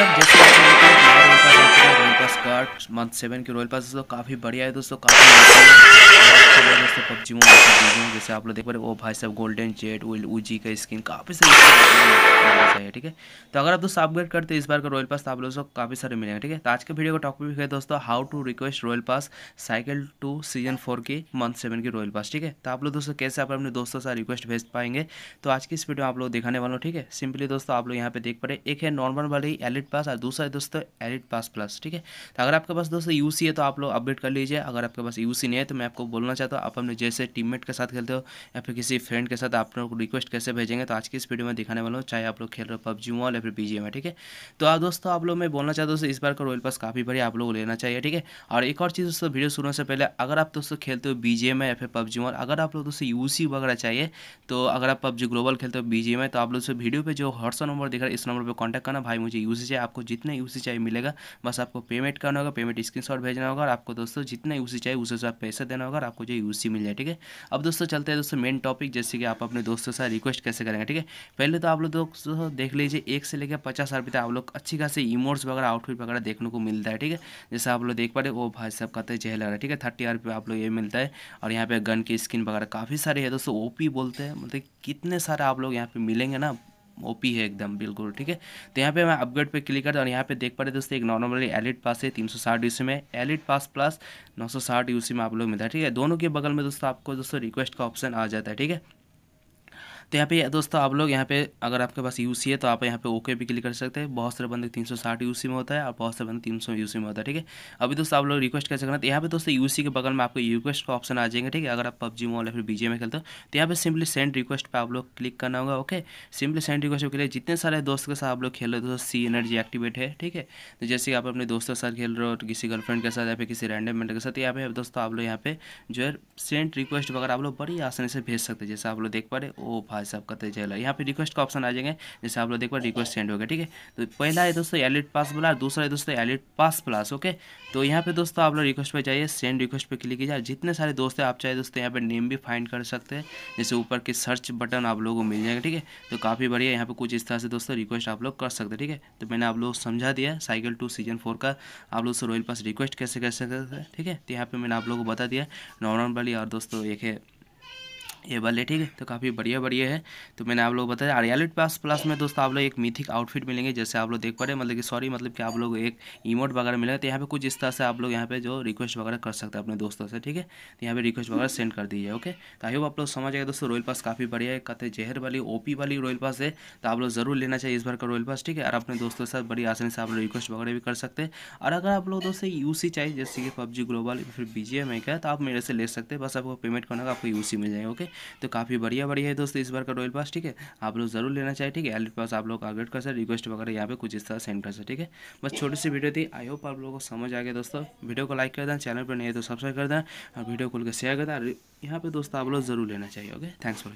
develop जैसे स्कॉट month seven के रॉयल पास दोस्तों काफ़ी बढ़िया है दोस्तों काफ़ी दोस्तों पबजी मोबाइल जैसे आप लोग देख पा रहे हो भाई साहब गोल्डन जेट उजी का स्किन काफ़ी सारी है ठीक है तो अगर आप दोस्तों अपग्रेड करते हैं इस बार का रॉयल पास तो आप लोग काफ़ी सारे मिलेंगे ठीक है तो आज के वीडियो का टॉपिक है दोस्तों how to request royal pass cycle two season four की मंथ सेवन की रॉयल पास ठीक है तो आप लोग दोस्तों कैसे आप अपने दोस्तों से रिक्वेस्ट भेज पाएंगे तो आज की इस वीडियो आप लोग दिखाने वाले ठीक है सिंपली दोस्तों आप लोग यहाँ पे देख पा रहे एक है नॉर्मल वाली एलिट पास और दूसरा है दोस्तों एलिट पास प्लस ठीक है तो अगर आपके पास दोस्तों यू है तो आप लोग अपडेट कर लीजिए अगर आपके पास यू नहीं है तो मैं आपको बोलना चाहता हूँ आप अपने जैसे टीम के साथ खेलते हो या फिर किसी फ्रेंड के साथ आप लोग रिक्वेस्ट कैसे भेजेंगे तो आज की इस वीडियो में दिखाने वाला हूँ चाहे आप लोग खेल रहे हो पबजी मॉल या फिर बी में ठीक है तो आप दोस्तों आप लोग मैं बोलना चाहता हूँ इस बार का रोयल पास काफ़ी बड़ी आप लोग लेना चाहिए ठीक है और एक और चीज़ दोस्तों वीडियो शुरू से पहले अगर आप दोस्तों खेलते हो बी में या फिर पबजी मॉल अगर आप लोग दोस्तों यू वगैरह चाहिए तो अगर आप पबजी ग्लोबल खेलते हो बी में तो आप लोग वीडियो पर जो व्हाट्सअप नंबर दिख रहा है इस नंबर पर कॉन्टैक्ट करना भाई मुझे यू चाहिए आपको जितने यू चाहिए मिलेगा बस आपको पेमेंट करना होगा पेमेंट स्क्रीनशॉट भेजना होगा और आपको दोस्तों जितना यूसी चाहिए उस हिसाब पैसा देना होगा और आपको जो यूसी मिल जाए ठीक है अब दोस्तों चलते हैं दोस्तों मेन टॉपिक जैसे कि आप अपने दोस्तों से रिक्वेस्ट कैसे करेंगे ठीक है पहले तो आप लोग दोस्तों देख लीजिए एक से लेकर पचास हज़ार आप लोग अच्छी खासी इमोट्स वगैरह आउटफिट वगैरह देखने को मिलता है ठीक है जैसे आप लोग देख पा रहे वो भाई साहब कहते हैं जहल है ठीक है थर्टी हज़ार आप लोग ये मिलता है और यहाँ पे गन की स्किन वगैरह काफ़ी सारी है दोस्तों ओ बोलते हैं मतलब कितने सारे आप लोग यहाँ पे मिलेंगे ना ओपी है एकदम बिल्कुल ठीक है तो यहाँ पे मैं अपग्रेड पे क्लिक करता हूँ और यहाँ पे देख पा रहे दोस्तों एक नॉर्मली एलिट पास है तीन सौ साठ यूसी में एलिट पास प्लस नौ सौ साठ यूसी में आप लोग मिलता है ठीक है दोनों के बगल में दोस्तों आपको दोस्तों रिक्वेस्ट का ऑप्शन आ जाता है ठीक है तो यहाँ पे दोस्तों आप लोग यहाँ पे अगर आपके पास यू है तो आप यहाँ पे ओके भी क्लिक कर सकते हैं बहुत सारे बंदे तीन सौ साठ यू में होता है और बहुत सारे बंदे तीन सौ यू में होता है ठीक है अभी दोस्तों आप लोग रिक्वेस्ट कर सकते हैं तो यहाँ पे दोस्तों यू के बगल में आपको रिक्वेस्ट का ऑप्शन आ जाएंगे ठीक है अगर आप पब्जी मोबाइल या फिर बीजे में खेलते हो तो यहाँ पे सिंपली सेंड रिक्वेस्ट पर आप लोग क्लिक करना होगा ओके सिंपली सेंड रिक्वेस्ट के लिए जितने सारे दोस्त के साथ आप लोग खेल रहे हो दोस्तों सी एनर्जी एक्टिवेट है ठीक है तो जैसे कि आप अपने दोस्तों के साथ खेल रहे हो तो किसी गर्लफ्रेंड के साथ या फिर किसी रैंडम मेंटर के साथ तो यहाँ पे दोस्तों आप लोग यहाँ पे जो है सेंड रिक्वेस्ट वगैरह आप लोग बड़ी आसानी से भेज सकते हैं जैसे आप लोग देख पा रहे ओ भाई आज से आपका तेज यहाँ पे रिक्वेस्ट का ऑप्शन आ जाएंगे जैसे आप लोग देख पा रिक्वेस्ट सेंड हो गया ठीक है तो पहला है दोस्तों एलिट पास वाला दूसरा है दोस्तों एलिट पास प्लस ओके तो यहाँ पे दोस्तों आप लोग रिक्वेस्ट पर जाइए सेंड रिक्वेस्ट पर क्लिक कीजिए जितने सारे दोस्त हैं आप चाहे दोस्तों यहाँ पर नेम भी फाइंड कर सकते हैं जैसे ऊपर के सर्च बटन आप लोगों को मिल जाएगा ठीक है तो काफ़ी बढ़िया यहाँ पर कुछ इस तरह से दोस्तों रिक्वेस्ट आप लोग कर सकते हैं ठीक है तो मैंने आप लोग समझा दिया साइकिल टू सीजन फोर का आप लोग से रॉयल पास रिक्वेस्ट कैसे कर सकते हैं ठीक है तो यहाँ पर मैंने आप लोगों को बता दिया नॉर्मल वाली और दोस्तों एक है ये वाले ठीक है तो काफ़ी बढ़िया बढ़िया है तो मैंने आप लोग बताया आरियालिट पास प्लस में दोस्तों आप लोग एक मिथिक आउटफिट मिलेंगे जैसे आप लोग देख पा रहे हैं मतलब कि सॉरी मतलब कि आप लोग एक इमोट वगैरह मिलेगा तो यहाँ पे कुछ इस तरह से आप लोग यहाँ पे जो रिक्वेस्ट वगैरह कर सकते हैं अपने दोस्तों से ठीक है तो यहाँ पर रिक्वेस्ट वगैरह सेंड कर दीजिए ओके तो आई होप आप लोग समझ आएगा दोस्तों रॉयल पास काफ़ी बढ़िया है कहते जहर वाली ओ वाली रॉयल पास है तो आप लोग ज़रूर लेना चाहिए इस बार का रॉयल पास ठीक है और अपने दोस्तों के साथ बड़ी आसानी से आप लोग रिक्वेस्ट वगैरह भी कर सकते हैं और अगर आप लोग दोस्तों यू चाहिए जैसे कि पबजी ग्लोबल फिर बी जी क्या है तो आप मेरे से ले सकते हैं बस आपको पेमेंट करना आपको यू मिल जाएगा ओके तो काफ़ी बढ़िया बढ़िया है दोस्तों इस बार का रॉयल पास ठीक है आप लोग ज़रूर लेना चाहिए ठीक है एल पास आप लोग अपडेट कर सकते रिक्वेस्ट वगैरह यहाँ पे कुछ इस तरह सेंड कर सकते ठीक है बस छोटी सी वीडियो थी आई होप आप लोगों को समझ आ गया दोस्तों वीडियो को लाइक कर दें चैनल पर नहीं है तो सब्सक्राइब कर दें और वीडियो खोल के शेयर कर देना यहाँ पर दोस्तों आप लोग ज़रूर लेना चाहिए ओके थैंक्स फॉर